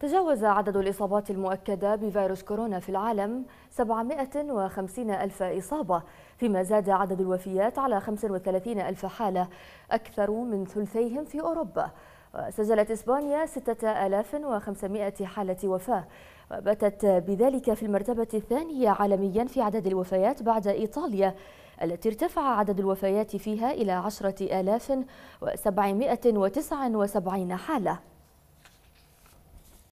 تجاوز عدد الإصابات المؤكدة بفيروس كورونا في العالم 750 ألف إصابة فيما زاد عدد الوفيات على 35 ألف حالة أكثر من ثلثيهم في أوروبا سجلت إسبانيا 6500 حالة وفاة وباتت بذلك في المرتبة الثانية عالميا في عدد الوفيات بعد إيطاليا التي ارتفع عدد الوفيات فيها إلى 10779 حالة